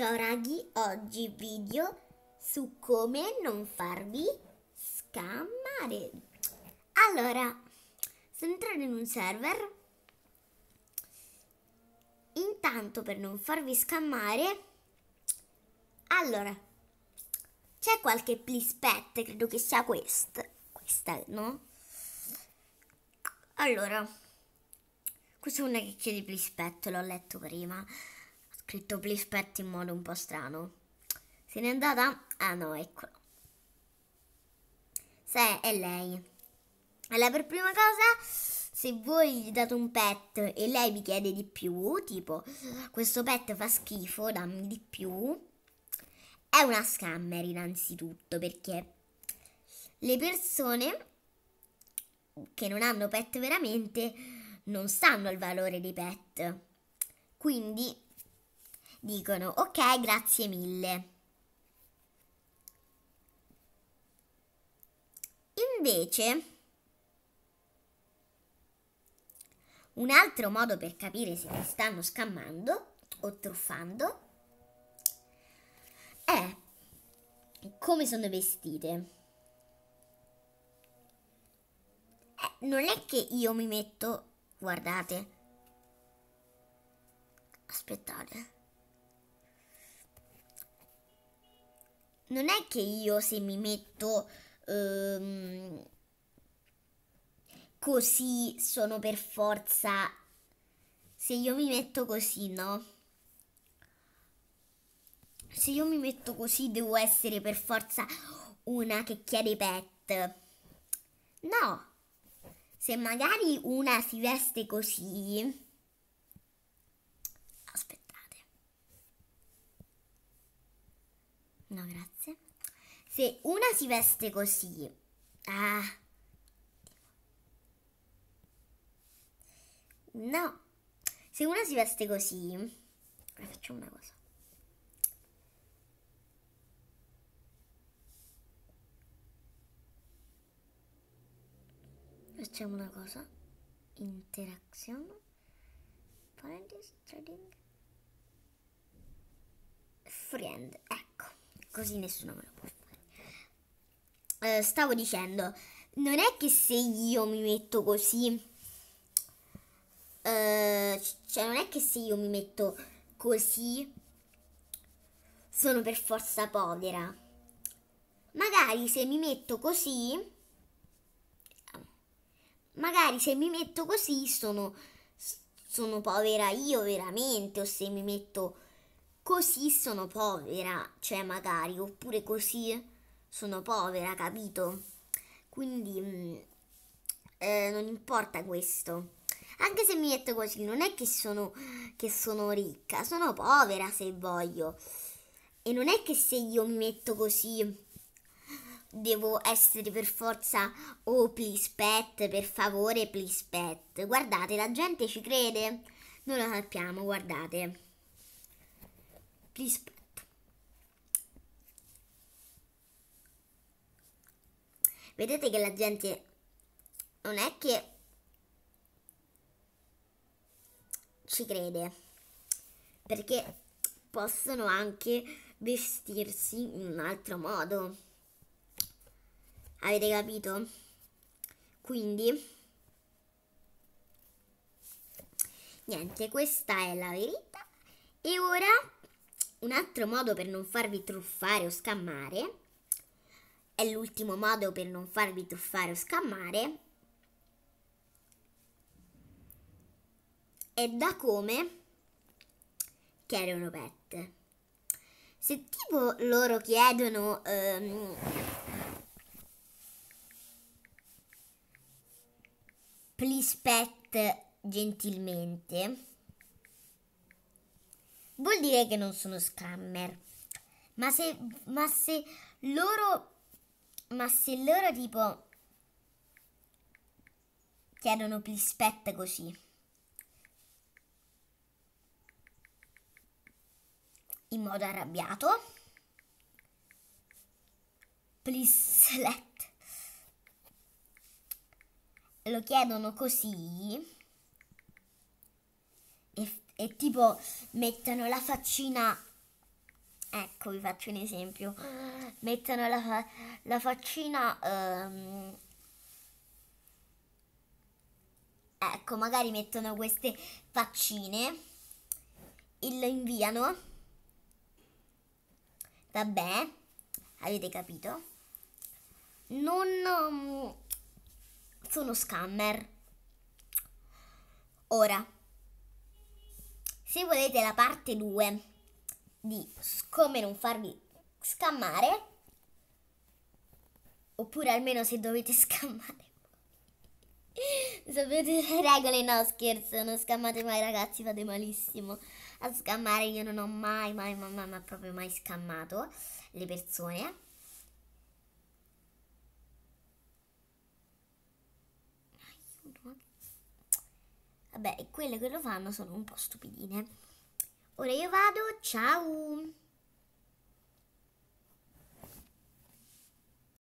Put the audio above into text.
Ciao raghi, oggi video su come non farvi scammare. Allora, sono entrata in un server. Intanto per non farvi scammare, allora, c'è qualche please credo che sia questa, questa, no? Allora, questa è una che chiede please l'ho letto prima scritto please pet in modo un po' strano. Se n'è andata? Ah no, eccolo. Se è lei. Allora, per prima cosa se voi gli date un pet e lei vi chiede di più, tipo questo pet fa schifo, dammi di più, è una scammer innanzitutto perché le persone che non hanno pet veramente non sanno il valore dei pet. Quindi dicono ok, grazie mille. Invece, un altro modo per capire se ti stanno scammando o truffando è come sono vestite. Eh, non è che io mi metto, guardate, aspettate. non è che io se mi metto ehm, così sono per forza, se io mi metto così, no? Se io mi metto così devo essere per forza una che chiede pet. No, se magari una si veste così, No, grazie. Se una si veste così, ah. No. Se una si veste così, ora eh, facciamo una cosa. Facciamo una cosa. Interazione. Parentist trading. Friend così nessuno me lo può fare. Eh, stavo dicendo, non è che se io mi metto così, eh, cioè non è che se io mi metto così sono per forza povera. Magari se mi metto così, magari se mi metto così sono, sono povera io veramente, o se mi metto così sono povera, cioè magari, oppure così sono povera, capito? Quindi mm, eh, non importa questo. Anche se mi metto così, non è che sono, che sono ricca, sono povera se voglio. E non è che se io mi metto così devo essere per forza oh please pet, per favore please pet. Guardate, la gente ci crede. Non lo sappiamo, guardate please. Vedete che la gente non è che ci crede, perché possono anche vestirsi in un altro modo. Avete capito? Quindi... Niente, questa è la verità. E ora un altro modo per non farvi truffare o scammare, è l'ultimo modo per non farvi truffare o scammare, è da come chiedono pet. Se tipo loro chiedono... Um, please pet gentilmente vuol dire che non sono scammer. Ma se, ma se loro, ma se loro tipo chiedono plispette così. In modo arrabbiato. Plislet. Lo chiedono così. E e tipo mettono la faccina ecco vi faccio un esempio mettono la, la faccina um, ecco magari mettono queste faccine e le inviano vabbè avete capito non um, sono scammer ora se volete la parte 2 di come non farvi scammare, oppure almeno se dovete scammare, sapete le regole, no scherzo, non scammate mai ragazzi, fate malissimo. A scammare io non ho mai, mai, mamma mai, proprio mai scammato le persone. Vabbè, quelle che lo fanno sono un po' stupidine. Ora io vado, ciao!